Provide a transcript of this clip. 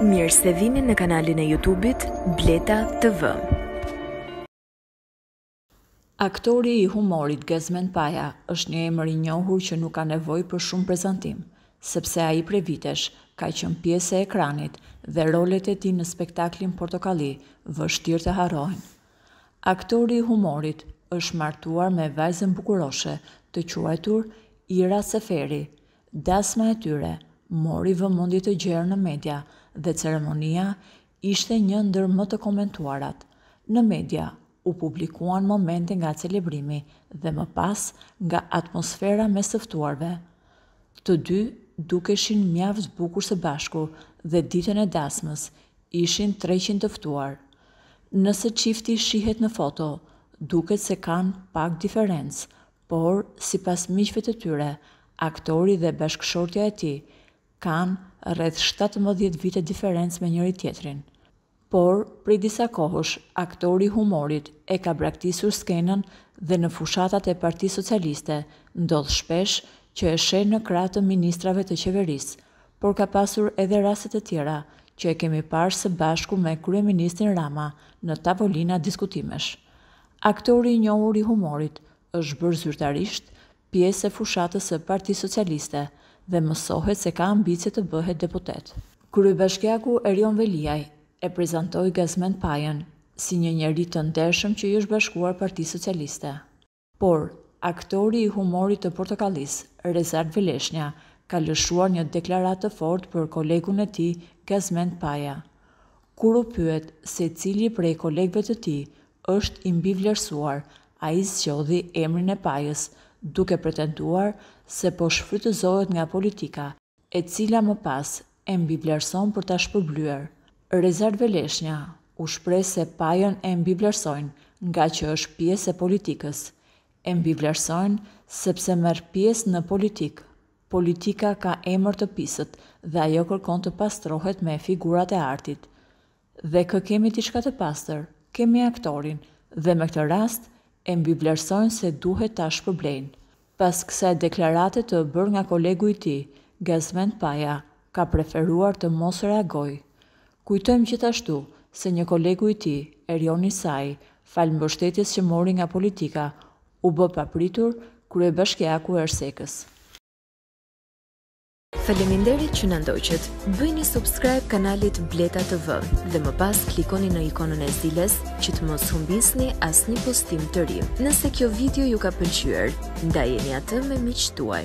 mirë se vini në kanalin e YouTube-it Bleta TV. Aktori i humorit Gazmen Paja është një emër i njohur që nuk ka nevojë për shumë prezantim, sepse ai prej vitesh ka qenë pjesë e ekranit dhe rolet e tij në spektaklin Portokalli vështirë të harrohen. Aktori i humorit është martuar me vajzën bukuroshe të quajtur Ira Seferi. Dasma e tyre mori vëmendje të gjerë në media dhe ceremonia ishte një ndër më të komentuarat. Në media u publikuan momente nga celebrimi dhe më pas nga atmosfera me sëftuarve. Të dy dukeshin mjavës bukur së bashku dhe ditën e dasmës ishin 300 tëftuar. Nëse qifti shihet në foto, duket se kanë pak diferencë, por si pas miqve të tyre, aktori dhe bashkëshortja e ti, kanë rreth 17 vite diferencë me njëri tjetrin. Por, prej disa kohësh, aktori humorit e ka braktisur skenën dhe në fushatat e Parti Socialiste ndodh shpesh që e shenë në kratë ministrave të qeverisë, por ka pasur edhe raset e tjera që e kemi parë së bashku me Krye Ministrin Rama në tavolina diskutimesh. Aktori njohur i humorit është bërë zyrtarisht, pjesë e fushatës e Parti Socialiste dhe mësohet se ka ambicje të bëhet deputet. Kërë i bashkjaku Erion Veliaj e prezentoj Gazmen Pajën si një njeri të ndeshëm që i është bashkuar Parti Socialiste. Por, aktori i humorit të Portokalis, Rezard Veleshnja, ka lëshuar një deklarat të fort për kolegun e ti, Gazmen Paja. Kur u pyet se cili prej kolegve të ti është imbi a i zxodhi emrin e Pajës, duke pretenduar se po shfrytëzohet nga politika e cila më pas e mbi blerson për ta shpërbluer. Rezerve Veleshnja u shpres se pajon e mbi blerson nga që është pjesë e politikës. E mbi blerson sepse mërë pjesë në politikë. Politika ka emër të pisët dhe ajo kërkon të pastrohet me figurat e artit. Dhe kë kemi t'i shkatë pastër, kemi aktorin dhe me këtë rast, e mbi vlerësojnë se duhet ta shpërblejnë. Pas kësa e deklaratet të bërë nga kolegu i ti, Gazment Paja, ka preferuar të mos reagoj. Kujtojmë gjithashtu se një kolegu i ti, Erion Isai, falë mbështetjes që mori nga politika, u bë papritur kërë e bashkja ku rsekës. Faleminderit që na ndoqët. Bëjni subscribe kanalit Bleta TV dhe më pas klikoni në ikonën e zilës që të mos humbisni asnjë postim të ri. Nëse kjo video ju ka pëlqyer, ndajeni atë me miqtë tuaj.